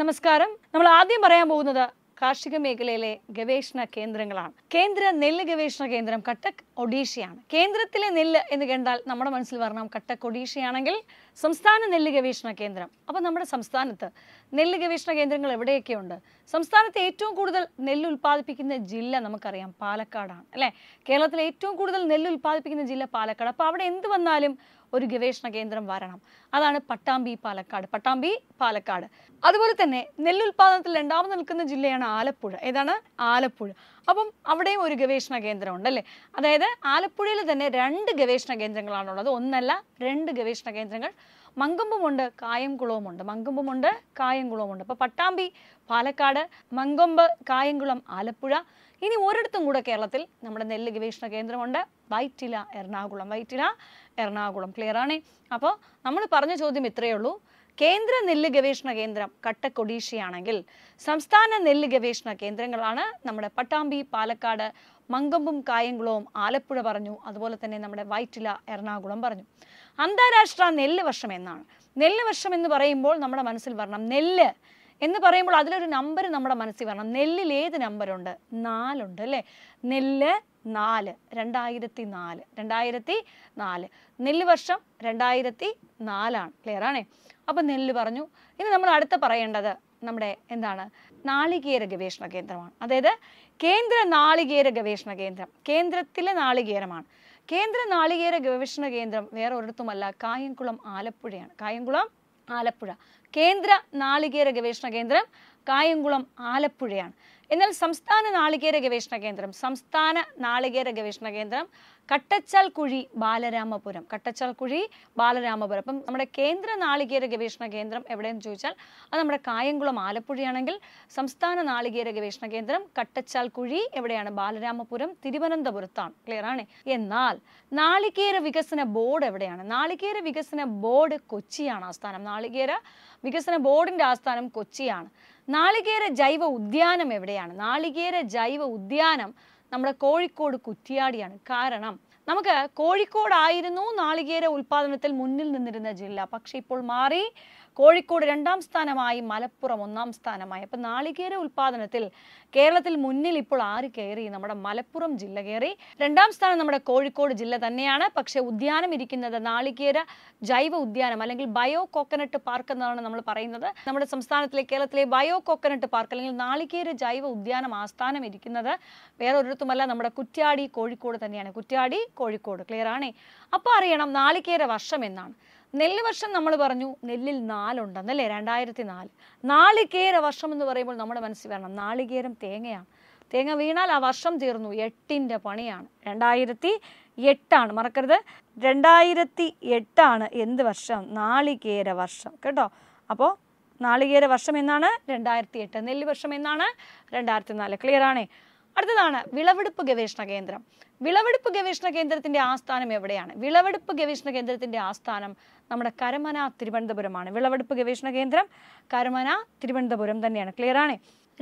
നമസ്കാരം നമ്മൾ ആദ്യം പറയാൻ പോകുന്നത് കാർഷിക മേഖലയിലെ ഗവേഷണ കേന്ദ്രങ്ങളാണ് കേന്ദ്ര നെല്ല് ഗവേഷണ കേന്ദ്രം കട്ടക് ഒഡീഷയാണ് കേന്ദ്രത്തിലെ നെല്ല് എന്ന് കണ്ടാൽ നമ്മുടെ മനസ്സിൽ വരണം കട്ടക് ഒഡീഷയാണെങ്കിൽ സംസ്ഥാന നെല്ല് ഗവേഷണ കേന്ദ്രം അപ്പോൾ നമ്മുടെ സംസ്ഥാനത്ത് നെല്ല് ഗവേഷണ കേന്ദ്രങ്ങൾ എവിടെയൊക്കെയുണ്ട് സംസ്ഥാനത്ത് ഏറ്റവും കൂടുതൽ നെല്ല് ഉൽപ്പാദിപ്പിക്കുന്ന ജില്ല നമുക്കറിയാം പാലക്കാടാണ് അല്ലേ കേരളത്തിലെ ഏറ്റവും കൂടുതൽ നെല്ല് ഉൽപ്പാദിപ്പിക്കുന്ന ജില്ല പാലക്കാട് അപ്പോൾ അവിടെ എന്ത് വന്നാലും ഒരു ഗവേഷണ കേന്ദ്രം വരണം അതാണ് പട്ടാമ്പി പാലക്കാട് പട്ടാമ്പി പാലക്കാട് അതുപോലെ തന്നെ നെല്ലുൽപാദനത്തിൽ രണ്ടാമത് നിൽക്കുന്ന ജില്ലയാണ് ആലപ്പുഴ ഏതാണ് ആലപ്പുഴ അപ്പം അവിടെയും ഒരു ഗവേഷണ ഉണ്ട് അല്ലേ അതായത് ആലപ്പുഴയിൽ തന്നെ രണ്ട് ഗവേഷണ കേന്ദ്രങ്ങളാണുള്ളത് ഒന്നല്ല രണ്ട് ഗവേഷണ കേന്ദ്രങ്ങൾ മങ്കൊമ്പുമുണ്ട് കായംകുളവുമുണ്ട് മങ്കൊമ്പുമുണ്ട് കായംകുളവുമുണ്ട് അപ്പോൾ പട്ടാമ്പി പാലക്കാട് മങ്കൊമ്പ് കായംകുളം ആലപ്പുഴ ഇനി ഒരിടത്തും കൂടെ കേരളത്തിൽ നമ്മുടെ നെല്ല് ഗവേഷണ കേന്ദ്രമുണ്ട് വൈറ്റില എറണാകുളം വൈറ്റില എറണാകുളം ക്ലിയർ ആണേ അപ്പോൾ നമ്മൾ പറഞ്ഞ ചോദ്യം ഇത്രയേ ഉള്ളൂ കേന്ദ്ര നെല്ല് ഗവേഷണ കേന്ദ്രം കട്ടക്കൊടീശയാണെങ്കിൽ സംസ്ഥാന നെല്ല് ഗവേഷണ കേന്ദ്രങ്ങളാണ് നമ്മുടെ പട്ടാമ്പി പാലക്കാട് മങ്കമ്പും കായംകുളവും ആലപ്പുഴ പറഞ്ഞു അതുപോലെ തന്നെ നമ്മുടെ വൈറ്റില എറണാകുളം പറഞ്ഞു അന്താരാഷ്ട്ര നെല്ല് വർഷം എന്നാണ് നെല്ല് വർഷം എന്ന് പറയുമ്പോൾ നമ്മുടെ മനസ്സിൽ വരണം നെല്ല് എന്ന് പറയുമ്പോൾ അതിലൊരു നമ്പർ നമ്മുടെ മനസ്സിൽ വരണം നെല്ലിൽ ഏത് നമ്പറുണ്ട് നാലുണ്ട് അല്ലേ നെല്ല് നാല് രണ്ടായിരത്തി നാല് രണ്ടായിരത്തി നാല് നെല്ല് വർഷം രണ്ടായിരത്തി നാലാണ് ക്ലിയർ ആണേ അപ്പം നെല്ല് പറഞ്ഞു ഇനി നമ്മൾ അടുത്ത പറയേണ്ടത് നമ്മുടെ എന്താണ് നാളികേര ഗവേഷണ കേന്ദ്രമാണ് അതായത് കേന്ദ്ര നാളികേര ഗവേഷണ കേന്ദ്രം കേന്ദ്രത്തിലെ നാളികേരമാണ് കേന്ദ്ര നാളികേര ഗവേഷണ കേന്ദ്രം വേറെ ഒരിടത്തുമല്ല കായംകുളം ആലപ്പുഴയാണ് കായംകുളം ആലപ്പുഴ കേന്ദ്ര നാളികേര ഗവേഷണ കേന്ദ്രം കായംകുളം ആലപ്പുഴയാണ് എന്നാൽ സംസ്ഥാന നാളികേര ഗവേഷണ കേന്ദ്രം സംസ്ഥാന നാളികേര ഗവേഷണ കേന്ദ്രം കട്ടച്ചാൽ കുഴി ബാലരാമപുരം കട്ടച്ചാൽ കുഴി ബാലരാമപുരം അപ്പം നമ്മുടെ കേന്ദ്ര നാളികേര ഗവേഷണ കേന്ദ്രം എവിടെയെന്ന് ചോദിച്ചാൽ അത് നമ്മുടെ കായംകുളം ആലപ്പുഴയാണെങ്കിൽ സംസ്ഥാന നാളികേര ഗവേഷണ കേന്ദ്രം കട്ടച്ചാൽ കുഴി എവിടെയാണ് ബാലരാമപുരം തിരുവനന്തപുരത്താണ് ക്ലിയർ ആണ് എന്നാൽ നാളികേര വികസന ബോർഡ് എവിടെയാണ് നാളികേര വികസന ബോർഡ് കൊച്ചിയാണ് ആസ്ഥാനം നാളികേര വികസന ബോർഡിന്റെ ആസ്ഥാനം കൊച്ചിയാണ് നാളികേര ജൈവ ഉദ്യാനം എവിടെയാണ് നാളികേര ജൈവ ഉദ്യാനം നമ്മുടെ കോഴിക്കോട് കുറ്റിയാടിയാണ് കാരണം നമുക്ക് കോഴിക്കോടായിരുന്നു നാളികേര ഉൽപാദനത്തിൽ മുന്നിൽ നിന്നിരുന്ന ജില്ല പക്ഷേ ഇപ്പോൾ മാറി കോഴിക്കോട് രണ്ടാം സ്ഥാനമായി മലപ്പുറം ഒന്നാം സ്ഥാനമായി അപ്പം നാളികേര ഉൽപ്പാദനത്തിൽ കേരളത്തിൽ മുന്നിൽ ഇപ്പോൾ ആര് കയറി നമ്മുടെ മലപ്പുറം ജില്ല കയറി രണ്ടാം സ്ഥാനം നമ്മുടെ കോഴിക്കോട് ജില്ല തന്നെയാണ് പക്ഷേ ഉദ്യാനം ഇരിക്കുന്നത് നാളികേര ജൈവ ഉദ്യാനം അല്ലെങ്കിൽ ബയോ കോക്കനട്ട് പാർക്ക് എന്നാണ് നമ്മൾ പറയുന്നത് നമ്മുടെ സംസ്ഥാനത്തിലെ കേരളത്തിലെ ബയോ കോക്കനട്ട് പാർക്ക് അല്ലെങ്കിൽ നാളികേര ജൈവ ഉദ്യാനം ആസ്ഥാനം ഇരിക്കുന്നത് വേറെ ഒരിടത്തുമല്ല നമ്മുടെ കുറ്റ്യാടി കോഴിക്കോട് തന്നെയാണ് കുറ്റ്യാടി കോഴിക്കോട് ക്ലിയർ ആണേ അപ്പോൾ അറിയണം നാളികേര വർഷം എന്നാണ് നെല്ല് വർഷം നമ്മൾ പറഞ്ഞു നെല്ലിൽ നാലുണ്ടെന്നല്ലേ രണ്ടായിരത്തി നാല് നാളികേര വർഷം എന്ന് പറയുമ്പോൾ നമ്മുടെ മനസ്സിൽ വരണം നാളികേരം തേങ്ങയാണ് തേങ്ങ വീണാൽ ആ വർഷം തീർന്നു എട്ടിൻ്റെ പണിയാണ് രണ്ടായിരത്തി എട്ടാണ് മറക്കരുത് രണ്ടായിരത്തി എട്ടാണ് എന്ത് വർഷം നാളികേര വർഷം കേട്ടോ അപ്പോൾ നാളികേര വർഷം എന്നാണ് രണ്ടായിരത്തി എട്ട് നെല്ല് വർഷം എന്നാണ് രണ്ടായിരത്തി നാല് ക്ലിയർ ആണേ അടുത്തതാണ് വിളവെടുപ്പ് ഗവേഷണ കേന്ദ്രം വിളവെടുപ്പ് ഗവേഷണ കേന്ദ്രത്തിന്റെ ആസ്ഥാനം എവിടെയാണ് വിളവെടുപ്പ് ഗവേഷണ കേന്ദ്രത്തിന്റെ ആസ്ഥാനം നമ്മുടെ കരമന തിരുവനന്തപുരമാണ് വിളവെടുപ്പ് ഗവേഷണ കേന്ദ്രം കരമന തിരുവനന്തപുരം തന്നെയാണ് ക്ലിയർ ആണ്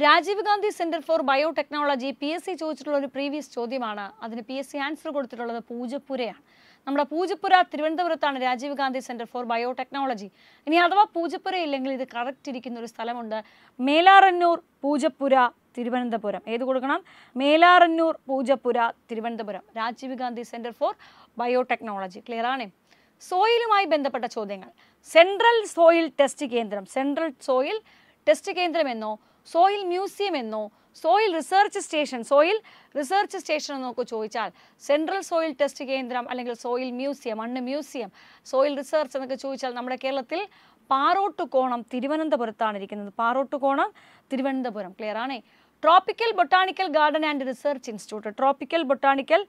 Rajiv Gandhi centre for biotechnology P S C ചോദിച്ചിട്ടുള്ള ഒരു പ്രീവിയസ് ചോദ്യമാണ് അതിന് പി എസ് സി ആൻസർ കൊടുത്തിട്ടുള്ളത് പൂജപ്പുരയാണ് നമ്മുടെ പൂജപ്പുര തിരുവനന്തപുരത്താണ് Rajiv Gandhi centre for biotechnology ഇനി അഥവാ പൂജപ്പുര ഇല്ലെങ്കിൽ ഇത് കറക്റ്റ് ഇരിക്കുന്ന ഒരു സ്ഥലമുണ്ട് മേലാറന്നൂർ പൂജപ്പുര തിരുവനന്തപുരം ഏത് കൊടുക്കണം Melarannoor Poojappura Thiruvananthapuram Rajiv Gandhi centre for biotechnology clear ആണേ സോയിലുമായി ബന്ധപ്പെട്ട ചോദ്യങ്ങൾ സെൻട്രൽ സോയിൽ ടെസ്റ്റ് കേന്ദ്രം സെൻട്രൽ സോയിൽ ടെസ്റ്റ് കേന്ദ്രം എന്നോ സോയിൽ മ്യൂസിയം എന്നോ soil research station soil research station നോക്കൂ ചോദിച്ചാൽ സെൻട്രൽ സോയിൽ ടെസ്റ്റ് കേന്ദ്രം അല്ലെങ്കിൽ സോയിൽ മ്യൂസിയം മണ്ണ് മ്യൂസിയം സോയിൽ റിസർച്ച് എന്നൊക്കെ ചോദിച്ചാൽ നമ്മുടെ കേരളത്തിൽ പാറോട്ടുകോണം തിരുവനന്തപുരത്താണ് ഇരിക്കുന്നത് പാറോട്ടുകോണം തിരുവനന്തപുരം ക്ലിയർ ആണേ tropical botanical garden and research institute tropical botanical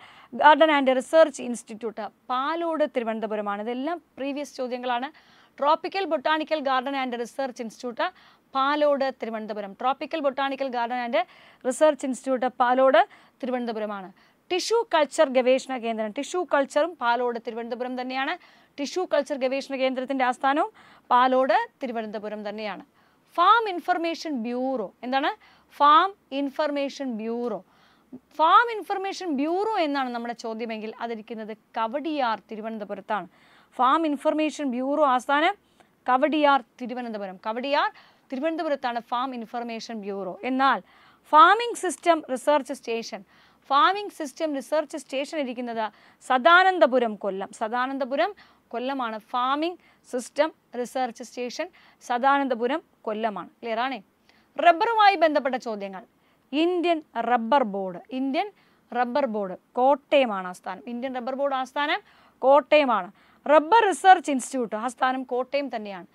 garden and research institute Palode തിരുവനന്തപുരമാണ് ഇതെല്ലാം പ്രീവിയസ് ചോദ്യങ്ങളാണ് tropical botanical garden and research institute Palode Thiruvananthapuram tropical botanical garden and research institute Palode തിരുവനന്തപുരമാണ് ടിഷ്യൂ കൾച്ചർ ഗവേഷണ കേന്ദ്രം ടിഷ്യൂ കൾച്ചറും പാലോട് തിരുവനന്തപുരം തന്നെയാണ് ടിഷ്യൂ കൾച്ചർ ഗവേഷണ കേന്ദ്രത്തിൻ്റെ ആസ്ഥാനവും പാലോട് തിരുവനന്തപുരം തന്നെയാണ് ഫാം ഇൻഫർമേഷൻ ബ്യൂറോ എന്താണ് farm information bureau farm information bureau എന്നാണ് നമ്മുടെ ചോദ്യമെങ്കിൽ അതിരിക്കുന്നത് കവടിയാർ തിരുവനന്തപുരത്താണ് ഫാം ഇൻഫർമേഷൻ ബ്യൂറോ ആസ്ഥാനം കവടിയാർ തിരുവനന്തപുരം കവടിയാർ തിരുവനന്തപുരത്താണ് ഫാം ഇൻഫർമേഷൻ ബ്യൂറോ എന്നാൽ farming system research station farming system research station ഇരിക്കുന്നത് സദാനന്ദപുരം കൊല്ലം സദാനന്ദപുരം കൊല്ലമാണ് farming system research station Sadanandapuram കൊല്ലമാണ് ക്ലിയറാണേ റബ്ബറുമായി ബന്ധപ്പെട്ട ചോദ്യങ്ങൾ Indian rubber board Indian rubber board കോട്ടയമാണ് ആസ്ഥാനം ഇന്ത്യൻ റബ്ബർ ബോർഡ് ആസ്ഥാനം കോട്ടയമാണ് റബ്ബർ റിസർച്ച് ഇൻസ്റ്റിറ്റ്യൂട്ട് ആസ്ഥാനം കോട്ടയം തന്നെയാണ്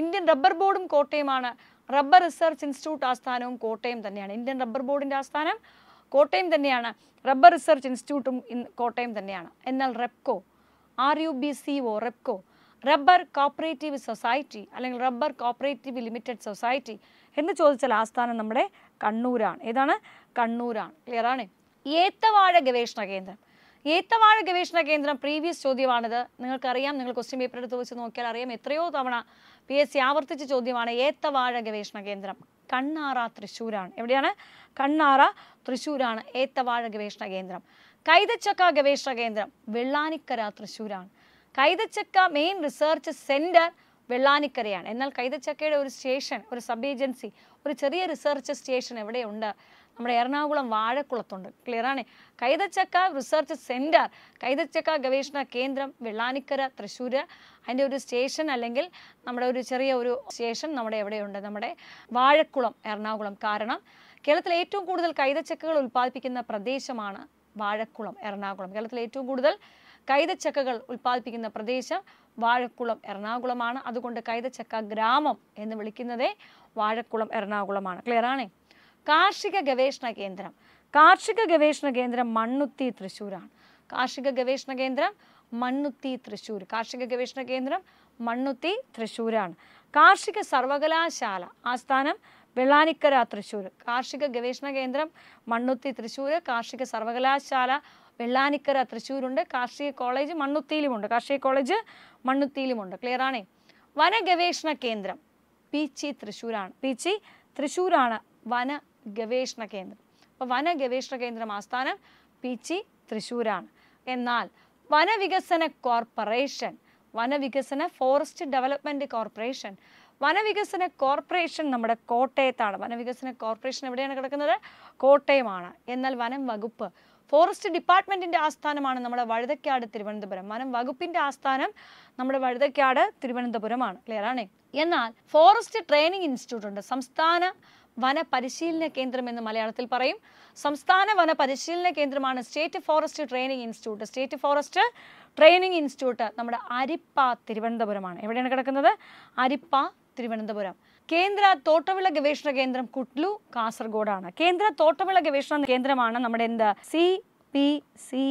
ഇന്ത്യൻ റബ്ബർ ബോർഡും കോട്ടയമാണ് റബ്ബർ റിസർച്ച് ഇൻസ്റ്റിറ്റ്യൂട്ട് ആസ്ഥാനവും കോട്ടയം തന്നെയാണ് ഇന്ത്യൻ റബ്ബർ ബോർഡിൻ്റെ ആസ്ഥാനം കോട്ടയം തന്നെയാണ് റബ്ബർ റിസർച്ച് ഇൻസ്റ്റിറ്റ്യൂട്ടും കോട്ടയം തന്നെയാണ് എന്നാൽ Repco R U B C O Repco rubber cooperative society അല്ലെങ്കിൽ റബ്ബർ കോപ്പറേറ്റീവ് ലിമിറ്റഡ് സൊസൈറ്റി എന്ന് ചോദിച്ചാൽ ആസ്ഥാനം നമ്മുടെ കണ്ണൂരാണ് ഏതാണ് കണ്ണൂരാണ് ക്ലിയർ ആണ് ഏത്തവാഴ ഗവേഷണ കേന്ദ്രം ഏത്തവാഴ ഗവേഷണ കേന്ദ്രം പ്രീവിയസ് ചോദ്യമാണിത് നിങ്ങൾക്കറിയാം നിങ്ങൾ ക്വസ്റ്റ്യൻ പേപ്പർ എടുത്ത് വെച്ച് നോക്കിയാൽ അറിയാം എത്രയോ തവണ പി എസ് സി ആവർത്തിച്ച ചോദ്യമാണ് ഏത്തവാഴ ഗവേഷണ കേന്ദ്രം കണ്ണാറ തൃശ്ശൂരാണ് എവിടെയാണ് കണ്ണാറ തൃശ്ശൂരാണ് ഏത്തവാഴ ഗവേഷണ കേന്ദ്രം കൈതച്ചക്ക ഗവേഷണ കേന്ദ്രം വെള്ളാനിക്കര തൃശ്ശൂരാണ് കൈതച്ചക്ക മെയിൻ റിസർച്ച് സെൻറ്റർ വെള്ളാനിക്കരയാണ് എന്നാൽ കൈതച്ചക്കയുടെ ഒരു സ്റ്റേഷൻ ഒരു സബ് ഏജൻസി ഒരു ചെറിയ റിസർച്ച് സ്റ്റേഷൻ എവിടെയുണ്ട് നമ്മുടെ എറണാകുളം വാഴക്കുളത്തുണ്ട് ക്ലിയറാണ് കൈതച്ചക്ക റിസർച്ച് സെൻറ്റർ കൈതച്ചക്ക ഗവേഷണ കേന്ദ്രം വെള്ളാനിക്കര തൃശ്ശൂർ അതിൻ്റെ ഒരു സ്റ്റേഷൻ അല്ലെങ്കിൽ നമ്മുടെ ഒരു ചെറിയ ഒരു സ്റ്റേഷൻ നമ്മുടെ എവിടെയുണ്ട് നമ്മുടെ വാഴക്കുളം എറണാകുളം കാരണം കേരളത്തിൽ ഏറ്റവും കൂടുതൽ കൈതച്ചക്കകൾ ഉൽപ്പാദിപ്പിക്കുന്ന പ്രദേശമാണ് വാഴക്കുളം എറണാകുളം കേരളത്തിൽ ഏറ്റവും കൂടുതൽ കൈതച്ചക്കകൾ ഉൽപ്പാദിപ്പിക്കുന്ന പ്രദേശം വാഴക്കുളം എറണാകുളമാണ് അതുകൊണ്ട് കൈതച്ചക്ക ഗ്രാമം എന്ന് വിളിക്കുന്നതേ വാഴക്കുളം എറണാകുളമാണ് ക്ലിയർ ആണേ കാർഷിക ഗവേഷണ കേന്ദ്രം കാർഷിക ഗവേഷണ കേന്ദ്രം മണ്ണുത്തി തൃശ്ശൂരാണ് കാർഷിക ഗവേഷണ കേന്ദ്രം മണ്ണുത്തി തൃശ്ശൂർ കാർഷിക ഗവേഷണ കേന്ദ്രം മണ്ണുത്തി തൃശ്ശൂരാണ് കാർഷിക സർവകലാശാല ആസ്ഥാനം വെള്ളാനിക്കര തൃശ്ശൂർ കാർഷിക ഗവേഷണ കേന്ദ്രം മണ്ണുത്തി തൃശ്ശൂർ കാർഷിക സർവകലാശാല വെള്ളാനിക്കര തൃശ്ശൂരുണ്ട് കാർഷിക കോളേജ് മണ്ണുത്തിയിലുമുണ്ട് കാർഷിക കോളേജ് മണ്ണുത്തിയിലുമുണ്ട് ക്ലിയർ ആണേ വനഗവേഷണ കേന്ദ്രം പീച്ചി തൃശ്ശൂരാണ് പീച്ചി തൃശ്ശൂരാണ് വന ഗവേഷണ കേന്ദ്രം അപ്പോൾ വന ഗവേഷണ കേന്ദ്രം ആസ്ഥാനം ചി തൃശ്ശൂരാണ് എന്നാൽ വനവികസന കോർപ്പറേഷൻ വനവികസന ഫോറസ്റ്റ് ഡെവലപ്മെൻറ്റ് കോർപ്പറേഷൻ വനവികസന കോർപ്പറേഷൻ നമ്മുടെ കോട്ടയത്താണ് വനവികസന കോർപ്പറേഷൻ എവിടെയാണ് കിടക്കുന്നത് കോട്ടയമാണ് എന്നാൽ വനം വകുപ്പ് ഫോറസ്റ്റ് ഡിപ്പാർട്ട്മെൻറ്റിൻ്റെ ആസ്ഥാനമാണ് നമ്മുടെ വഴുതക്കാട് തിരുവനന്തപുരം വനം വകുപ്പിൻ്റെ ആസ്ഥാനം നമ്മുടെ വഴുതക്കാട് തിരുവനന്തപുരമാണ് ക്ലിയർ ആണേ എന്നാൽ ഫോറസ്റ്റ് ട്രെയിനിങ് ഇൻസ്റ്റിറ്റ്യൂട്ട് ഉണ്ട് സംസ്ഥാന വനപരിശീലന കേന്ദ്രം എന്ന് മലയാളത്തിൽ പറയും സംസ്ഥാന വനപരിശീലന കേന്ദ്രമാണ് state forest training institute state forest training institute നമ്മുടെ അരിപ്പ തിരുവനന്തപുരമാണ് എവിടെയാണ് കിടക്കുന്നത് അരിപ്പ തിരുവനന്തപുരം കേന്ദ്ര തോട്ടവിള ഗവേഷണ കേന്ദ്രം കുട്ലു കാസർഗോഡാണ് കേന്ദ്ര തോട്ടവിള ഗവേഷണ കേന്ദ്രമാണ് നമ്മുടെ എന്ത് C P C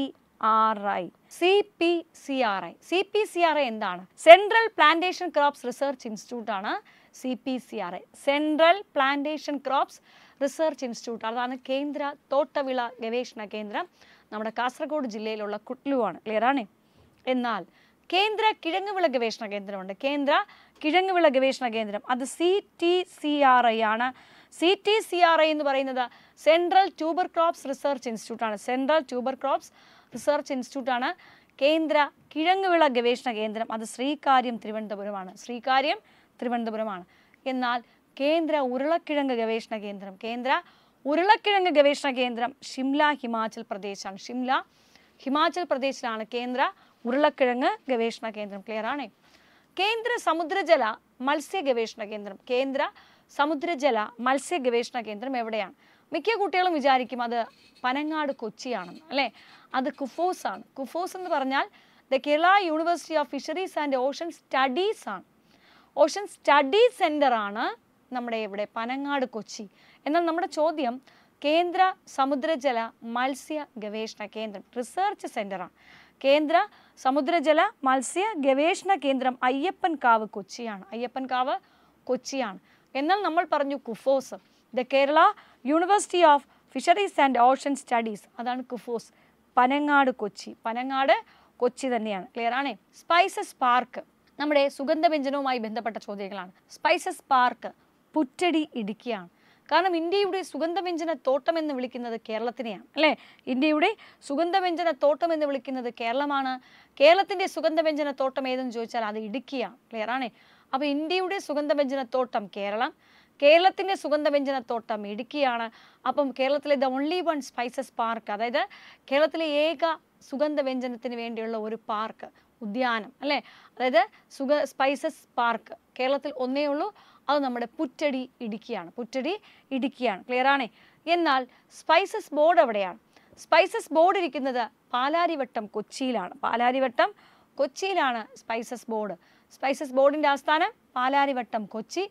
R I C P C R I C P C R I എന്താണ് സെൻട്രൽ പ്ലാന്റേഷൻ ക്രോപ്സ് റിസർച്ച് ഇൻസ്റ്റിറ്റ്യൂട്ടാണ് C P C R A central plantation crops research institute അതാണ് കേന്ദ്ര തോട്ടവിള ഗവേഷണ കേന്ദ്രം നമ്മുടെ കാസർഗോഡ് ജില്ലയിലുള്ള കുട്ലുവാണ് ക്ലിയർ ആണ് എന്നാൽ കേന്ദ്ര കിഴങ്ങുവിള ഗവേഷണ കേന്ദ്രമുണ്ട് കേന്ദ്ര കിഴങ്ങുവിള ഗവേഷണ കേന്ദ്രം അത് C T C R I ആണ് C T C R I എന്ന് പറയുന്നത് സെൻട്രൽ ട്യൂബർ ക്രോപ്സ് റിസർച്ച് ഇൻസ്റ്റിറ്റ്യൂട്ടാണ് സെൻട്രൽ ട്യൂബർ ക്രോപ്സ് റിസർച്ച് ഇൻസ്റ്റിറ്റ്യൂട്ടാണ് കേന്ദ്ര കിഴങ്ങുവിള ഗവേഷണ കേന്ദ്രം അത് ശ്രീകാര്യം തിരുവനന്തപുരമാണ് ശ്രീകാര്യം തിരുവനന്തപുരമാണ് എന്നാൽ കേന്ദ്ര ഉരുളക്കിഴങ്ങ് ഗവേഷണ കേന്ദ്രം കേന്ദ്ര ഉരുളക്കിഴങ്ങ് ഗവേഷണ കേന്ദ്രം ഷിംല ഹിമാചൽ പ്രദേശാണ് ഷിംല ഹിമാചൽ പ്രദേശിലാണ് കേന്ദ്ര ഉരുളക്കിഴങ്ങ് ഗവേഷണ കേന്ദ്രം ക്ലിയർ ആണേ കേന്ദ്ര സമുദ്രജല മത്സ്യ ഗവേഷണ കേന്ദ്രം കേന്ദ്ര സമുദ്രജല മത്സ്യ ഗവേഷണ കേന്ദ്രം എവിടെയാണ് മിക്ക കുട്ടികളും വിചാരിക്കും അത് പനങ്ങാട് കൊച്ചിയാണെന്ന് അല്ലേ അത് കുഫോസ് ആണ് കുഫോസ് എന്ന് പറഞ്ഞാൽ the Kerala university of fisheries and ocean studies ആണ് ഓഷൻ സ്റ്റഡി ആണ് നമ്മുടെ ഇവിടെ പനങ്ങാട് കൊച്ചി എന്നാൽ നമ്മുടെ ചോദ്യം കേന്ദ്ര സമുദ്രജല മത്സ്യ ഗവേഷണ കേന്ദ്രം റിസർച്ച് സെൻ്ററാണ് കേന്ദ്ര സമുദ്രജല മത്സ്യ ഗവേഷണ കേന്ദ്രം അയ്യപ്പൻ കാവ് കൊച്ചിയാണ് അയ്യപ്പൻ കാവ് കൊച്ചിയാണ് എന്നാൽ നമ്മൾ പറഞ്ഞു KUFOS the Kerala university of fisheries and ocean studies അതാണ് കുഫോസ് പനങ്ങാട് കൊച്ചി പനങ്ങാട് കൊച്ചി തന്നെയാണ് ക്ലിയർ ആണേ സ്പൈസസ് പാർക്ക് നമ്മുടെ സുഗന്ധവ്യഞ്ജനവുമായി ബന്ധപ്പെട്ട ചോദ്യങ്ങളാണ് സ്പൈസസ് പാർക്ക് പുറ്റടി ഇടുക്കിയാണ് കാരണം ഇന്ത്യയുടെ സുഗന്ധവ്യഞ്ജന തോട്ടം എന്ന് വിളിക്കുന്നത് കേരളത്തിനെയാണ് അല്ലേ ഇന്ത്യയുടെ സുഗന്ധവ്യഞ്ജന തോട്ടം എന്ന് വിളിക്കുന്നത് കേരളമാണ് കേരളത്തിന്റെ സുഗന്ധവ്യഞ്ജന തോട്ടം ഏതെന്ന് ചോദിച്ചാൽ അത് ഇടുക്കിയാണ് ക്ലിയർ ആണേ അപ്പോൾ ഇന്ത്യയുടെ സുഗന്ധവ്യഞ്ജന തോട്ടം കേരളം കേരളത്തിന്റെ സുഗന്ധവ്യഞ്ജന തോട്ടം ഇടുക്കിയാണ് അപ്പം കേരളത്തിലെ the only one spices park അതായത് കേരളത്തിലെ ഏക സുഗന്ധവ്യഞ്ജനത്തിന് വേണ്ടിയുള്ള ഒരു പാർക്ക് ഉദ്യാനം അല്ലേ അതായത് സുഗ സ്പൈസസ് പാർക്ക് കേരളത്തിൽ ഒന്നേ ഉള്ളൂ അത് നമ്മുടെ പുറ്റടി ഇടുക്കിയാണ് പുറ്റടി ഇടുക്കിയാണ് ക്ലിയർ ആണേ എന്നാൽ സ്പൈസസ് ബോർഡ് എവിടെയാണ് സ്പൈസസ് ബോർഡ് ഇരിക്കുന്നത് പാലാരിവട്ടം കൊച്ചിയിലാണ് പാലാരിവട്ടം കൊച്ചിയിലാണ് സ്പൈസസ് ബോർഡ് സ്പൈസസ് ബോർഡിൻ്റെ ആസ്ഥാനം Palarivattom Kochi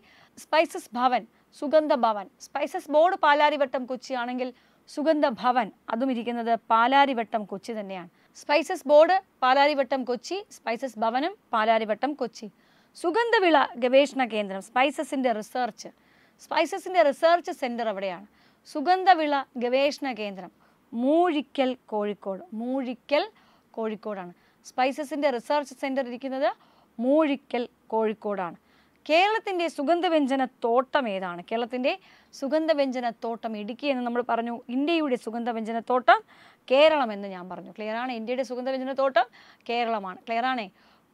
spices Bhavan Sugandha Bhavan spices board Palarivattom Kochi ആണെങ്കിൽ സുഗന്ധ ഭവൻ അതും ഇരിക്കുന്നത് പാലാരിവട്ടം കൊച്ചി തന്നെയാണ് spices board Palarivattom Kochi spices ഭവനം പാലാരിവട്ടം കൊച്ചി സുഗന്ധവിള ഗവേഷണ കേന്ദ്രം സ്പൈസസിൻ്റെ റിസർച്ച് സ്പൈസസിൻ്റെ റിസർച്ച് സെൻറ്റർ എവിടെയാണ് സുഗന്ധവിള ഗവേഷണ കേന്ദ്രം മൂഴിക്കൽ കോഴിക്കോട് മൂഴിക്കൽ കോഴിക്കോടാണ് സ്പൈസസിൻ്റെ റിസർച്ച് സെൻറ്റർ ഇരിക്കുന്നത് മൂഴിക്കൽ കോഴിക്കോടാണ് കേരളത്തിൻ്റെ സുഗന്ധവ്യഞ്ജന തോട്ടം ഏതാണ് കേരളത്തിൻ്റെ സുഗന്ധവ്യഞ്ജന തോട്ടം ഇടുക്കി എന്ന് നമ്മൾ പറഞ്ഞു ഇന്ത്യയുടെ സുഗന്ധവ്യഞ്ജന തോട്ടം കേരളം എന്ന് ഞാൻ പറഞ്ഞു ക്ലിയർ ആണ് ഇന്ത്യയുടെ സുഗന്ധവ്യഞ്ജന തോട്ടം കേരളമാണ് ക്ലിയർ ആണേ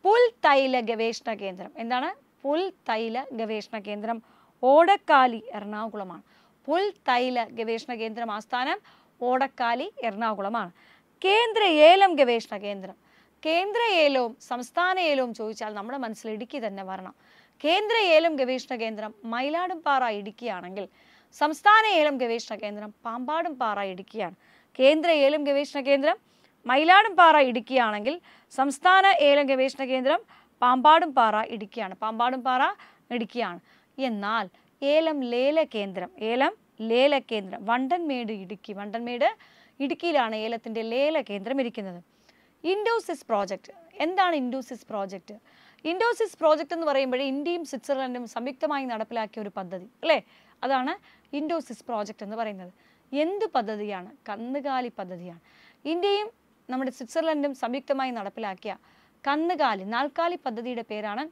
പുൽ തൈല ഗവേഷണ കേന്ദ്രം എന്താണ് പുൽ തൈല ഗവേഷണ കേന്ദ്രം ഓടക്കാലി എറണാകുളമാണ് പുൽ തൈല ഗവേഷണ കേന്ദ്രം ആസ്ഥാനം ഓടക്കാലി എറണാകുളമാണ് കേന്ദ്ര ഏലം ഗവേഷണ കേന്ദ്രം കേന്ദ്ര ഏലവും സംസ്ഥാന ഏലവും ചോദിച്ചാൽ നമ്മുടെ മനസ്സിൽ ഇടുക്കി തന്നെ വരണം കേന്ദ്ര ഏലം ഗവേഷണ കേന്ദ്രം പാറ ഇടുക്കിയാണെങ്കിൽ സംസ്ഥാന ഏലം ഗവേഷണ കേന്ദ്രം പാറ ഇടുക്കിയാണ് കേന്ദ്ര ഏലം ഗവേഷണ കേന്ദ്രം പാറ ഇടുക്കിയാണെങ്കിൽ സംസ്ഥാന ഏലം ഗവേഷണ കേന്ദ്രം പാമ്പാടും പാറ ഇടുക്കിയാണ് പാറ ഇടുക്കിയാണ് എന്നാൽ ഏലം ലേല കേന്ദ്രം ഏലം ലേല കേന്ദ്രം വണ്ടൻമേട് ഇടുക്കി വണ്ടൻമേട് ഇടുക്കിയിലാണ് ഏലത്തിൻ്റെ ലേല കേന്ദ്രം ഇരിക്കുന്നത് ഇൻഡോസിസ് പ്രോജക്റ്റ് എന്താണ് ഇൻഡോസിസ് പ്രോജക്റ്റ് ഇൻഡോസിസ് പ്രോജക്റ്റ് എന്ന് പറയുമ്പോൾ ഇന്ത്യയും സ്വിറ്റ്സർലൻഡും സംയുക്തമായി നടപ്പിലാക്കിയ ഒരു പദ്ധതി അല്ലേ അതാണ് ഇൻഡോസിസ് പ്രോജക്റ്റ് എന്ന് പറയുന്നത് എന്ത് പദ്ധതിയാണ് കന്നുകാലി പദ്ധതിയാണ് ഇന്ത്യയും നമ്മുടെ സ്വിറ്റ്സർലൻഡും സംയുക്തമായി നടപ്പിലാക്കിയ കന്നുകാലി നാൽക്കാലി പദ്ധതിയുടെ പേരാണ്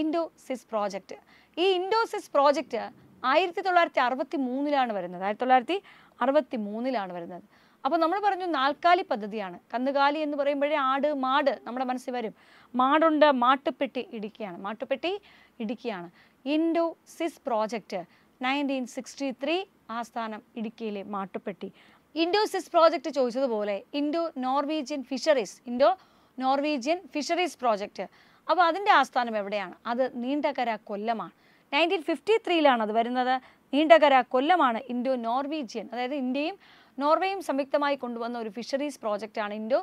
ഇൻഡോസിസ് പ്രോജക്റ്റ് ഈ ഇൻഡോസിസ് പ്രോജക്റ്റ് ആയിരത്തി തൊള്ളായിരത്തി അറുപത്തി മൂന്നിലാണ് വരുന്നത് ആയിരത്തി തൊള്ളായിരത്തി അറുപത്തി മൂന്നിലാണ് വരുന്നത് അപ്പോൾ നമ്മൾ പറഞ്ഞു നാൽക്കാലി പദ്ധതിയാണ് കന്നുകാലി എന്ന് പറയുമ്പോഴേ ആട് മാട് നമ്മുടെ മനസ്സിൽ വരും മാടുണ്ട് മാട്ടുപ്പെട്ടി ഇടുക്കിയാണ് മാട്ടുപ്പെട്ടി ഇടുക്കിയാണ് Indo Swiss project nineteen sixty three ആസ്ഥാനം ഇടുക്കിയിലെ മാട്ടുപ്പെട്ടി ഇൻഡോ സിസ് പ്രോജക്റ്റ് ചോദിച്ചതുപോലെ Indo Norwegian fisheries Indo Norwegian fisheries project അപ്പോൾ അതിൻ്റെ ആസ്ഥാനം എവിടെയാണ് അത് നീണ്ടകര കൊല്ലമാണ് നയൻറ്റീൻ ഫിഫ്റ്റി ത്രീയിലാണ് അത് വരുന്നത് നീണ്ടകര കൊല്ലമാണ് ഇൻഡോ നോർവീജിയൻ അതായത് ഇന്ത്യയും നോർവേയും സംയുക്തമായി കൊണ്ടുവന്ന ഒരു ഫിഷറീസ് പ്രോജക്റ്റാണ് ഇൻഡോ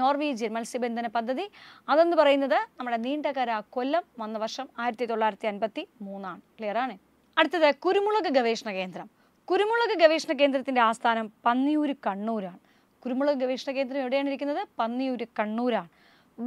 നോർവീജിയൻ മത്സ്യബന്ധന പദ്ധതി അതെന്ന് പറയുന്നത് നമ്മുടെ നീണ്ടകര കൊല്ലം വന്ന വർഷം ആയിരത്തി തൊള്ളായിരത്തി അൻപത്തി മൂന്നാണ് ക്ലിയർ ആണ് അടുത്തത് കുരുമുളക് ഗവേഷണ കേന്ദ്രം കുരുമുളക് ഗവേഷണ കേന്ദ്രത്തിൻ്റെ ആസ്ഥാനം പന്നിയൂർ കണ്ണൂരാണ് കുരുമുളക് ഗവേഷണ കേന്ദ്രം എവിടെയാണ് ഇരിക്കുന്നത് പന്നിയൂർ കണ്ണൂരാണ്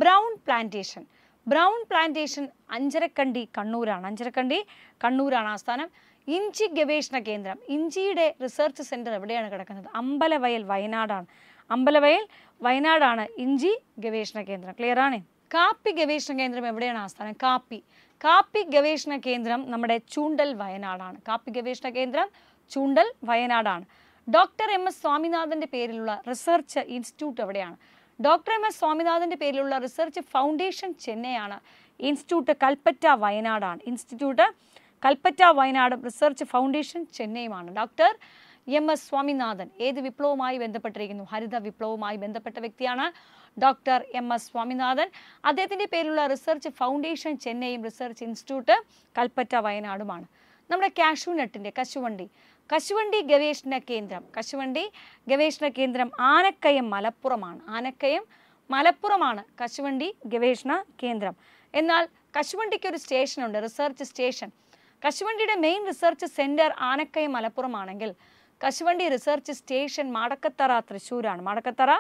Brown plantation Brown plantation Anjarakandy കണ്ണൂരാണ് അഞ്ചരക്കണ്ടി കണ്ണൂരാണ് ആസ്ഥാനം ഇഞ്ചി ഗവേഷണ കേന്ദ്രം ഇഞ്ചിയുടെ റിസർച്ച് സെൻറ്റർ എവിടെയാണ് കിടക്കുന്നത് അമ്പലവയൽ വയനാടാണ് അമ്പലവയൽ വയനാടാണ് ഇഞ്ചി ഗവേഷണ കേന്ദ്രം ക്ലിയർ ആണ് കാപ്പി ഗവേഷണ കേന്ദ്രം എവിടെയാണ് ആസ്ഥാനം കാപ്പി കാപ്പി ഗവേഷണ കേന്ദ്രം നമ്മുടെ ചൂണ്ടൽ വയനാടാണ് കാപ്പി ഗവേഷണ കേന്ദ്രം ചൂണ്ടൽ വയനാടാണ് ഡോക്ടർ എം എസ് സ്വാമിനാഥൻ്റെ പേരിലുള്ള റിസർച്ച് ഇൻസ്റ്റിറ്റ്യൂട്ട് എവിടെയാണ് ഡോക്ടർ എം എസ് സ്വാമിനാഥൻ്റെ പേരിലുള്ള റിസർച്ച് ഫൗണ്ടേഷൻ ചെന്നൈയാണ് ഇൻസ്റ്റിറ്റ്യൂട്ട് കൽപ്പറ്റ വയനാടാണ് institute Kalpetta Wayanad research foundation ചെന്നൈയുമാണ് ഡോക്ടർ എം എസ് സ്വാമിനാഥൻ ഏത് വിപ്ലവവുമായി ബന്ധപ്പെട്ടിരിക്കുന്നു ഹരിത വിപ്ലവവുമായി ബന്ധപ്പെട്ട വ്യക്തിയാണ് ഡോക്ടർ എം എസ് സ്വാമിനാഥൻ അദ്ദേഹത്തിൻ്റെ പേരിലുള്ള റിസർച്ച് ഫൗണ്ടേഷൻ ചെന്നൈയും റിസർച്ച് ഇൻസ്റ്റിറ്റ്യൂട്ട് കൽപ്പറ്റ വയനാടുമാണ് നമ്മുടെ കാശുനട്ടിൻ്റെ കശുവണ്ടി കശുവണ്ടി ഗവേഷണ കേന്ദ്രം കശുവണ്ടി ഗവേഷണ കേന്ദ്രം ആനക്കയം മലപ്പുറമാണ് ആനക്കയം മലപ്പുറമാണ് കശുവണ്ടി ഗവേഷണ കേന്ദ്രം എന്നാൽ കശുവണ്ടിക്ക് ഒരു സ്റ്റേഷനുണ്ട് റിസർച്ച് സ്റ്റേഷൻ കശുവണ്ടിയുടെ മെയിൻ റിസർച്ച് സെൻറ്റർ ആനക്കൈ മലപ്പുറമാണെങ്കിൽ കശുവണ്ടി റിസർച്ച് സ്റ്റേഷൻ മടക്കത്തറ തൃശ്ശൂരാണ് മടക്കത്തറ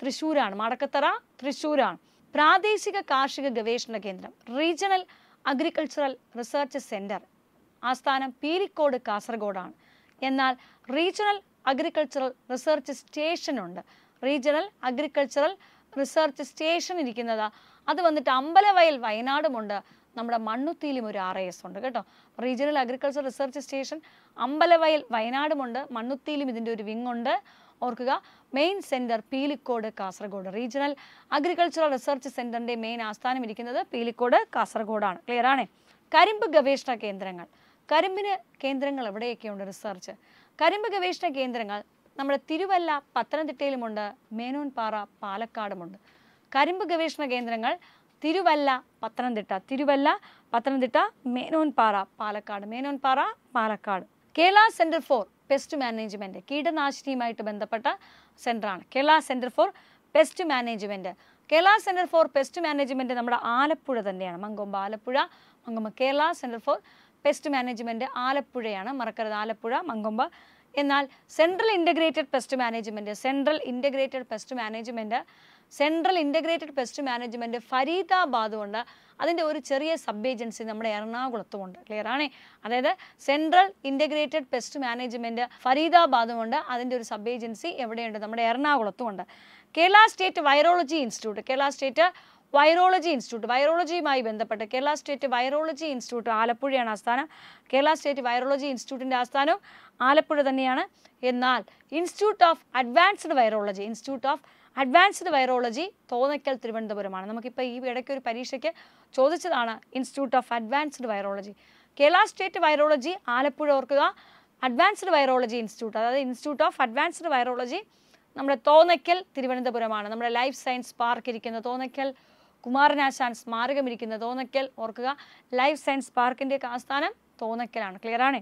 തൃശ്ശൂരാണ് മടക്കത്തറ തൃശ്ശൂരാണ് പ്രാദേശിക കാർഷിക ഗവേഷണ കേന്ദ്രം റീജിയണൽ അഗ്രികൾച്ചറൽ റിസർച്ച് സെൻറ്റർ ആസ്ഥാനം പീലിക്കോട് കാസർഗോഡാണ് എന്നാൽ റീജിയണൽ അഗ്രികൾച്ചറൽ റിസർച്ച് സ്റ്റേഷനുണ്ട് റീജിയണൽ അഗ്രികൾച്ചറൽ റിസർച്ച് സ്റ്റേഷൻ ഇരിക്കുന്നത് അത് വന്നിട്ട് അമ്പലവയൽ വയനാടുമുണ്ട് നമ്മുടെ മണ്ണുത്തിയിലും ഒരു ആർ എസ് ഉണ്ട് കേട്ടോ regional agriculture research station Ambalavayal വയനാടുമുണ്ട് മണ്ണുത്തിയിലും ഇതിൻ്റെ ഒരു വിങ് ഉണ്ട് ഓർക്കുക main centre Pilicode Kasaragod regional agricultural research സെൻറ്ററിൻ്റെ മെയിൻ ആസ്ഥാനം ഇരിക്കുന്നത് പീലിക്കോട് കാസർഗോഡാണ് ക്ലിയർ ആണേ കരിമ്പ് ഗവേഷണ കേന്ദ്രങ്ങൾ കരിമ്പിന് കേന്ദ്രങ്ങൾ എവിടെയൊക്കെയുണ്ട് റിസർച്ച് കരിമ്പ് ഗവേഷണ കേന്ദ്രങ്ങൾ നമ്മുടെ തിരുവല്ല പത്തനംതിട്ടയിലുമുണ്ട് മേനോൻപാറ പാലക്കാടുമുണ്ട് കരിമ്പ് ഗവേഷണ കേന്ദ്രങ്ങൾ Thiruvalla Pathanamthitta Thiruvalla Pathanamthitta Menonpara Palakkad Menonpara Palakkad Kerala centre for pest management കീടനാശിനിയുമായിട്ട് ബന്ധപ്പെട്ട സെൻ്ററാണ് Kerala centre for pest management Kerala centre for pest management നമ്മുടെ ആലപ്പുഴ തന്നെയാണ് Mankombu Alappuzha Mankombu Kerala centre for pest management ആലപ്പുഴയാണ് മറക്കരുത് ആലപ്പുഴ മങ്കൊമ്പ് എന്നാൽ central integrated pest management central integrated pest management central integrated pest management ഫരീദാബാദുമുണ്ട് അതിൻ്റെ ഒരു ചെറിയ സബ് ഏജൻസി നമ്മുടെ എറണാകുളത്തുമുണ്ട് ക്ലിയർ ആണേ അതായത് സെൻട്രൽ ഇൻ്റഗ്രേറ്റഡ് പെസ്റ്റ് മാനേജ്മെൻറ്റ് ഫരീദാബാദുമുണ്ട് അതിൻ്റെ ഒരു സബ് ഏജൻസി എവിടെയുണ്ട് നമ്മുടെ എറണാകുളത്തുമുണ്ട് Kerala state virology institute Kerala state virology institute വൈറോളജിയുമായി ബന്ധപ്പെട്ട് കേരള സ്റ്റേറ്റ് വൈറോളജി ഇൻസ്റ്റിറ്റ്യൂട്ട് ആലപ്പുഴയാണ് ആസ്ഥാനം കേരള സ്റ്റേറ്റ് വൈറോളജി ഇൻസ്റ്റിറ്റ്യൂട്ടിൻ്റെ ആസ്ഥാനം ആലപ്പുഴ തന്നെയാണ് എന്നാൽ institute of advanced virology institute of advanced virology Thonnakkal തിരുവനന്തപുരമാണ് നമുക്കിപ്പോൾ ഈ ഇടയ്ക്ക് ഒരു പരീക്ഷയ്ക്ക് ചോദിച്ചതാണ് institute of advanced virology Kerala state virology Alappuzha ഓർക്കുക അഡ്വാൻസ്ഡ് വൈറോളജി ഇൻസ്റ്റിറ്റ്യൂട്ട് അതായത് ഇൻസ്റ്റിറ്റ്യൂട്ട് ഓഫ് അഡ്വാൻസ്ഡ് വൈറോളജി നമ്മുടെ തോന്നയ്ക്കൽ തിരുവനന്തപുരമാണ് നമ്മുടെ ലൈഫ് സയൻസ് പാർക്ക് ഇരിക്കുന്ന തോന്നയ്ക്കൽ കുമാരനാശാൻ സ്മാരകമിരിക്കുന്ന തോന്നയ്ക്കൽ ഓർക്കുക ലൈഫ് സയൻസ് പാർക്കിൻ്റെയൊക്കെ ആസ്ഥാനം തോന്നയ്ക്കലാണ് ക്ലിയർ ആണേ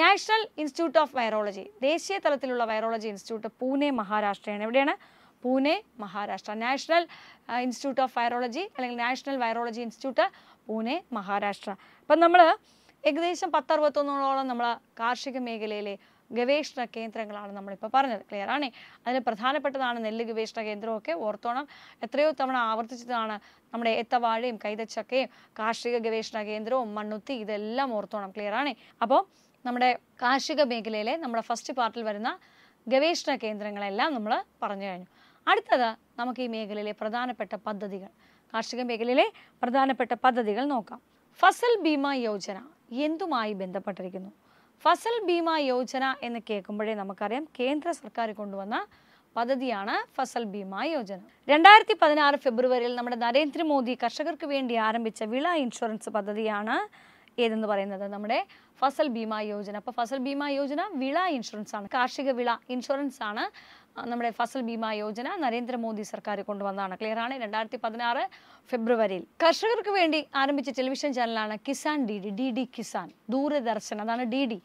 നാഷണൽ ഇൻസ്റ്റിറ്റ്യൂട്ട് ഓഫ് വൈറോളജി ദേശീയ തലത്തിലുള്ള വൈറോളജി ഇൻസ്റ്റിറ്റ്യൂട്ട് പൂനെ മഹാരാഷ്ട്രയാണ് എവിടെയാണ് Pune Maharashtra national institute of virology അല്ലെങ്കിൽ national virology institute Pune Maharashtra അപ്പം നമ്മൾ ഏകദേശം പത്തറുപത്തൊന്നോളം നമ്മൾ കാർഷിക മേഖലയിലെ ഗവേഷണ കേന്ദ്രങ്ങളാണ് നമ്മളിപ്പോൾ പറഞ്ഞത് ക്ലിയർ ആണേ അതിൽ പ്രധാനപ്പെട്ടതാണ് നെല്ല് ഗവേഷണ കേന്ദ്രമൊക്കെ ഓർത്തോണം എത്രയോ തവണ ആവർത്തിച്ചതാണ് നമ്മുടെ ഏത്തവാഴയും കൈതച്ചക്കയും കാർഷിക ഗവേഷണ കേന്ദ്രവും മണ്ണുത്തി ഇതെല്ലാം ഓർത്തോണം ക്ലിയർ ആണേ അപ്പോൾ നമ്മുടെ കാർഷിക മേഖലയിലെ നമ്മുടെ ഫസ്റ്റ് പാർട്ടിൽ വരുന്ന ഗവേഷണ കേന്ദ്രങ്ങളെല്ലാം നമ്മൾ പറഞ്ഞു കഴിഞ്ഞു അടുത്തത് നമുക്ക് ഈ മേഖലയിലെ പ്രധാനപ്പെട്ട പദ്ധതികൾ കാർഷിക മേഖലയിലെ പ്രധാനപ്പെട്ട പദ്ധതികൾ നോക്കാം ഫസൽ ഭീമ യോജന എന്തുമായി ബന്ധപ്പെട്ടിരിക്കുന്നു ഫസൽ ഭീമ യോജന എന്ന് കേൾക്കുമ്പോഴേ നമുക്കറിയാം കേന്ദ്ര സർക്കാർ കൊണ്ടുവന്ന പദ്ധതിയാണ് ഫസൽ ഭീമ യോജന രണ്ടായിരത്തി പതിനാറ് ഫെബ്രുവരിയിൽ നമ്മുടെ നരേന്ദ്രമോദി കർഷകർക്ക് വേണ്ടി ആരംഭിച്ച വിള ഇൻഷുറൻസ് പദ്ധതിയാണ് ഏതെന്ന് പറയുന്നത് നമ്മുടെ ഫസൽ ഭീമ യോജന അപ്പോൾ ഫസൽ ഭീമ യോജന വിള ഇൻഷുറൻസ് ആണ് കാർഷിക വിള ഇൻഷുറൻസ് ആണ് നമ്മുടെ ഫസൽ ബീമാ യോജന നരേന്ദ്രമോദി സർക്കാർ കൊണ്ടുവന്നതാണ് ക്ലിയർ ആണ് രണ്ടായിരത്തി പതിനാറ് ഫെബ്രുവരിയിൽ കർഷകർക്ക് വേണ്ടി ആരംഭിച്ച ടെലിവിഷൻ ചാനലാണ് Kisan D D D D Kisan Doordarshan അതാണ് ഡി ഡി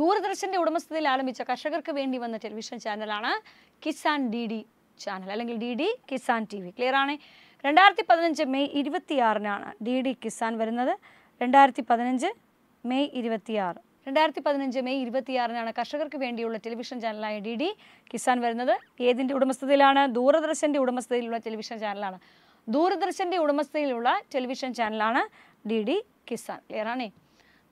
ദൂരദർശന്റെ ഉടമസ്ഥതയിൽ ആരംഭിച്ച കർഷകർക്ക് വേണ്ടി വന്ന ടെലിവിഷൻ ചാനലാണ് കിസാൻ ഡി ഡി ചാനൽ അല്ലെങ്കിൽ D D Kisan T V clear ആണ് രണ്ടായിരത്തി പതിനഞ്ച് മെയ് ഇരുപത്തിയാറിനാണ് ഡി ഡി കിസാൻ വരുന്നത് രണ്ടായിരത്തി പതിനഞ്ച് മെയ് ഇരുപത്തിയാറ് രണ്ടായിരത്തി പതിനഞ്ച് മെയ് ഇരുപത്തിയാറിനാണ് കർഷകർക്ക് വേണ്ടിയുള്ള ടെലിവിഷൻ ചാനലായ ഡി ഡി കിസാൻ വരുന്നത് ഏതിൻ്റെ ഉടമസ്ഥതയിലാണ് ദൂരദർശൻ്റെ ഉടമസ്ഥതയിലുള്ള ടെലിവിഷൻ ചാനലാണ് ദൂരദർശൻ്റെ ഉടമസ്ഥതയിലുള്ള ടെലിവിഷൻ ചാനലാണ് ഡി ഡി കിസാൻ ക്ലിയറാണേ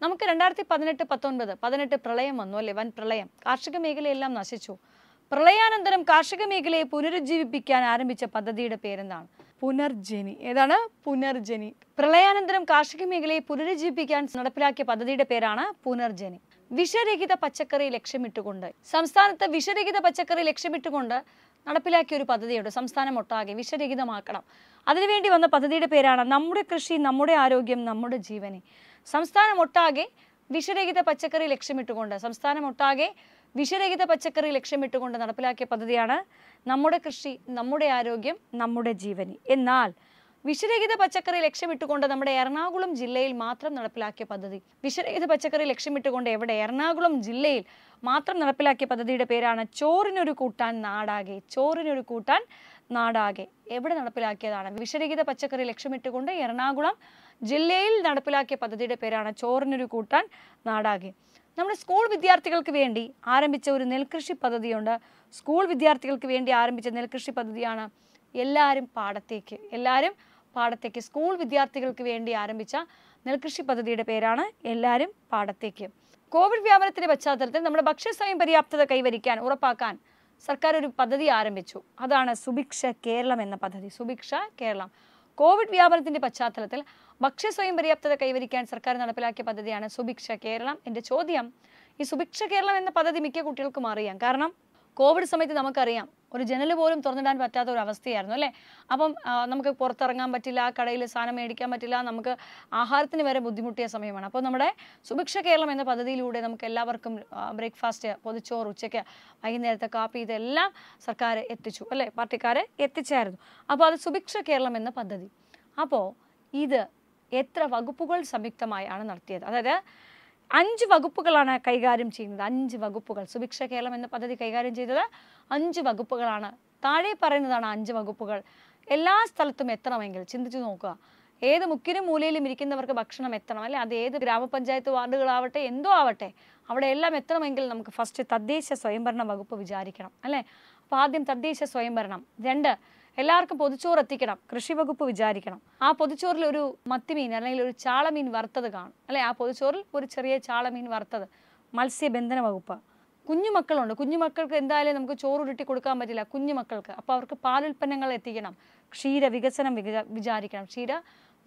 നമുക്ക് രണ്ടായിരത്തി പതിനെട്ട് പത്തൊൻപത് പതിനെട്ട് പ്രളയം വന്നു അല്ലേ വൻ പ്രളയം കാർഷിക മേഖലയെല്ലാം നശിച്ചു പ്രളയാനന്തരം കാർഷിക മേഖലയെ പുനരുജ്ജീവിപ്പിക്കാൻ ആരംഭിച്ച പദ്ധതിയുടെ പേരെന്താണ് പുനർജനി ഏതാണ് പുനർജനി പ്രളയാനന്തരം കാർഷിക മേഖലയെ പുനരുജ്ജീവിപ്പിക്കാൻ നടപ്പിലാക്കിയ പദ്ധതിയുടെ പേരാണ് പുനർജനി വിഷരഹിത പച്ചക്കറി ലക്ഷ്യമിട്ടുകൊണ്ട് സംസ്ഥാനത്ത് വിഷരഹിത പച്ചക്കറി ലക്ഷ്യമിട്ടുകൊണ്ട് നടപ്പിലാക്കിയ ഒരു പദ്ധതിയുണ്ട് സംസ്ഥാനം ഒട്ടാകെ വിഷരഹിതമാക്കണം അതിനുവേണ്ടി വന്ന പദ്ധതിയുടെ പേരാണ് നമ്മുടെ കൃഷി നമ്മുടെ ആരോഗ്യം നമ്മുടെ ജീവനെ സംസ്ഥാനം ഒട്ടാകെ വിഷരഹിത പച്ചക്കറി ലക്ഷ്യമിട്ടുകൊണ്ട് സംസ്ഥാനം ഒട്ടാകെ വിഷരഹിത പച്ചക്കറി ലക്ഷ്യമിട്ടുകൊണ്ട് നടപ്പിലാക്കിയ പദ്ധതിയാണ് നമ്മുടെ കൃഷി നമ്മുടെ ആരോഗ്യം നമ്മുടെ ജീവനി എന്നാൽ വിഷരഹിത പച്ചക്കറി ലക്ഷ്യമിട്ടുകൊണ്ട് നമ്മുടെ എറണാകുളം ജില്ലയിൽ മാത്രം നടപ്പിലാക്കിയ പദ്ധതി വിഷരഹിത പച്ചക്കറി ലക്ഷ്യമിട്ടുകൊണ്ട് എവിടെ എറണാകുളം ജില്ലയിൽ മാത്രം നടപ്പിലാക്കിയ പദ്ധതിയുടെ പേരാണ് ചോറിനൊരു കൂട്ടാൻ നാടാകെ ചോറിനൊരു കൂട്ടാൻ നാടാകെ എവിടെ നടപ്പിലാക്കിയതാണ് വിഷരഹിത പച്ചക്കറി ലക്ഷ്യമിട്ടുകൊണ്ട് എറണാകുളം ജില്ലയിൽ നടപ്പിലാക്കിയ പദ്ധതിയുടെ പേരാണ് ചോറിനൊരു കൂട്ടാൻ നാടാകെ നമ്മുടെ സ്കൂൾ വിദ്യാർത്ഥികൾക്ക് വേണ്ടി ആരംഭിച്ച ഒരു നെൽകൃഷി പദ്ധതിയുണ്ട് സ്കൂൾ വിദ്യാർത്ഥികൾക്ക് വേണ്ടി ആരംഭിച്ച നെൽകൃഷി പദ്ധതിയാണ് എല്ലാവരും പാടത്തേക്ക് എല്ലാവരും പാടത്തേക്ക് സ്കൂൾ വിദ്യാർത്ഥികൾക്ക് വേണ്ടി ആരംഭിച്ച നെൽകൃഷി പദ്ധതിയുടെ പേരാണ് എല്ലാവരും പാടത്തേക്ക് കോവിഡ് വ്യാപനത്തിന്റെ പശ്ചാത്തലത്തിൽ നമ്മുടെ ഭക്ഷ്യ സ്വയം പര്യാപ്തത കൈവരിക്കാൻ ഉറപ്പാക്കാൻ സർക്കാർ ഒരു പദ്ധതി ആരംഭിച്ചു അതാണ് സുഭിക്ഷ കേരളം എന്ന പദ്ധതി സുഭിക്ഷ കേരളം കോവിഡ് വ്യാപനത്തിന്റെ പശ്ചാത്തലത്തിൽ ഭക്ഷ്യ സ്വയം പര്യാപ്തത കൈവരിക്കാൻ സർക്കാർ നടപ്പിലാക്കിയ പദ്ധതിയാണ് സുഭിക്ഷ കേരളം എന്റെ ചോദ്യം ഈ സുഭിക്ഷ കേരളം എന്ന പദ്ധതി മിക്ക കുട്ടികൾക്കും അറിയാം കാരണം കോവിഡ് സമയത്ത് നമുക്കറിയാം ഒരു ജനൽ പോലും തുറന്നിടാൻ പറ്റാത്ത ഒരു അവസ്ഥയായിരുന്നു അല്ലേ അപ്പം നമുക്ക് പുറത്തിറങ്ങാൻ പറ്റില്ല കടയിൽ സാധനം മേടിക്കാൻ പറ്റില്ല നമുക്ക് ആഹാരത്തിന് വരെ ബുദ്ധിമുട്ടിയ സമയമാണ് അപ്പോൾ നമ്മുടെ സുഭിക്ഷ കേരളം എന്ന പദ്ധതിയിലൂടെ നമുക്ക് എല്ലാവർക്കും ബ്രേക്ക്ഫാസ്റ്റ് പൊതിച്ചോറ് ഉച്ചയ്ക്ക് വൈകുന്നേരത്തെ കാപ്പി ഇതെല്ലാം സർക്കാർ എത്തിച്ചു അല്ലേ പാർട്ടിക്കാർ എത്തിച്ചായിരുന്നു അപ്പോൾ അത് സുഭിക്ഷ കേരളം എന്ന പദ്ധതി അപ്പോൾ ഇത് എത്ര വകുപ്പുകൾ സംയുക്തമായാണ് നടത്തിയത് അതായത് അഞ്ച് വകുപ്പുകളാണ് കൈകാര്യം ചെയ്യുന്നത് അഞ്ച് വകുപ്പുകൾ സുഭിക്ഷ കേരളം എന്ന പദ്ധതി കൈകാര്യം ചെയ്തത് അഞ്ച് വകുപ്പുകളാണ് താഴെ പറയുന്നതാണ് അഞ്ച് വകുപ്പുകൾ എല്ലാ സ്ഥലത്തും എത്തണമെങ്കിൽ ചിന്തിച്ചു നോക്കുക ഏത് മുക്കിനും മൂലയിലും ഇരിക്കുന്നവർക്ക് ഭക്ഷണം എത്തണം അല്ലെ അത് ഏത് ഗ്രാമപഞ്ചായത്ത് വാർഡുകളാവട്ടെ എന്തോ ആവട്ടെ അവിടെ എല്ലാം എത്തണമെങ്കിൽ നമുക്ക് ഫസ്റ്റ് തദ്ദേശ സ്വയംഭരണ വകുപ്പ് വിചാരിക്കണം അല്ലേ അപ്പോൾ ആദ്യം തദ്ദേശ സ്വയംഭരണം രണ്ട് എല്ലാവർക്കും പൊതിച്ചോറ് എത്തിക്കണം കൃഷി വകുപ്പ് വിചാരിക്കണം ആ പൊതിച്ചോറിൽ ഒരു മത്തിമീൻ അല്ലെങ്കിൽ ഒരു ചാളമീൻ വറുത്തത് കാണും അല്ലെ ആ പൊതിച്ചോറിൽ ഒരു ചെറിയ ചാളമീൻ വറുത്തത് മത്സ്യബന്ധന വകുപ്പ് കുഞ്ഞുമക്കളുണ്ട് കുഞ്ഞുമക്കൾക്ക് എന്തായാലും നമുക്ക് ചോറ് ഉരുട്ടി കൊടുക്കാൻ പറ്റില്ല കുഞ്ഞുമക്കൾക്ക് അപ്പോൾ അവർക്ക് പാലുൽപ്പന്നങ്ങൾ എത്തിക്കണം ക്ഷീര വികസനം വിചാരിക്കണം ക്ഷീര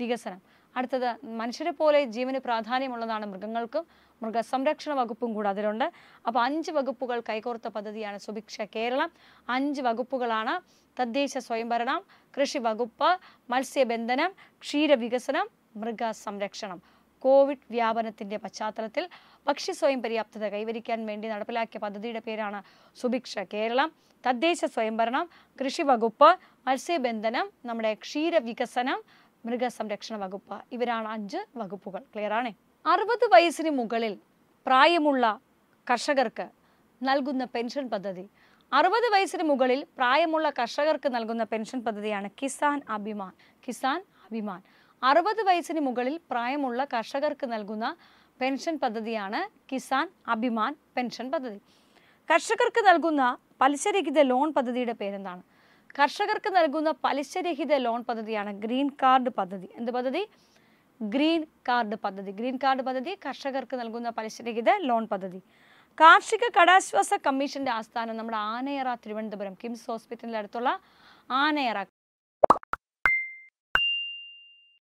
വികസനം അടുത്തത് മനുഷ്യരെ പോലെ ജീവന് പ്രാധാന്യമുള്ളതാണ് മൃഗങ്ങൾക്കും മൃഗസംരക്ഷണ വകുപ്പും കൂടെ അതിലുണ്ട് അപ്പോൾ അഞ്ച് വകുപ്പുകൾ കൈകോർത്ത പദ്ധതിയാണ് സുഭിക്ഷ കേരളം അഞ്ച് വകുപ്പുകളാണ് തദ്ദേശ സ്വയംഭരണം കൃഷി വകുപ്പ് മത്സ്യബന്ധനം ക്ഷീരവികസനം മൃഗസംരക്ഷണം കോവിഡ് വ്യാപനത്തിന്റെ പശ്ചാത്തലത്തിൽ ഭക്ഷ്യ സ്വയം പര്യാപ്തത കൈവരിക്കാൻ വേണ്ടി നടപ്പിലാക്കിയ പദ്ധതിയുടെ പേരാണ് സുഭിക്ഷ കേരളം തദ്ദേശ സ്വയംഭരണം കൃഷി വകുപ്പ് മത്സ്യബന്ധനം നമ്മുടെ ക്ഷീരവികസനം മൃഗസംരക്ഷണ വകുപ്പ് ഇവരാണ് അഞ്ച് വകുപ്പുകൾ ക്ലിയറാണേ അറുപത് വയസ്സിന് മുകളിൽ പ്രായമുള്ള കർഷകർക്ക് നൽകുന്ന പെൻഷൻ പദ്ധതി അറുപത് വയസ്സിന് മുകളിൽ പ്രായമുള്ള കർഷകർക്ക് നൽകുന്ന പെൻഷൻ പദ്ധതിയാണ് കിസാൻ അഭിമാൻ കിസാൻ അഭിമാൻ അറുപത് വയസ്സിന് മുകളിൽ പ്രായമുള്ള കർഷകർക്ക് നൽകുന്ന പെൻഷൻ പദ്ധതിയാണ് കിസാൻ അഭിമാൻ പെൻഷൻ പദ്ധതി കർഷകർക്ക് നൽകുന്ന പലിശരഹിത ലോൺ പദ്ധതിയുടെ പേരെന്താണ് കർഷകർക്ക് നൽകുന്ന പലിശരഹിത ലോൺ പദ്ധതിയാണ് ഗ്രീൻ കാർഡ് പദ്ധതി എന്ത് പദ്ധതി ഗ്രീൻ കാർഡ് പദ്ധതി ഗ്രീൻ കാർഡ് പദ്ധതി കർഷകർക്ക് നൽകുന്ന പലിശരഹിത ലോൺ പദ്ധതി കാർഷിക കടാശ്വാസ കമ്മീഷന്റെ ആസ്ഥാനം നമ്മുടെ ആനയറ തിരുവനന്തപുരം കിംസ് അടുത്തുള്ള ആനയറ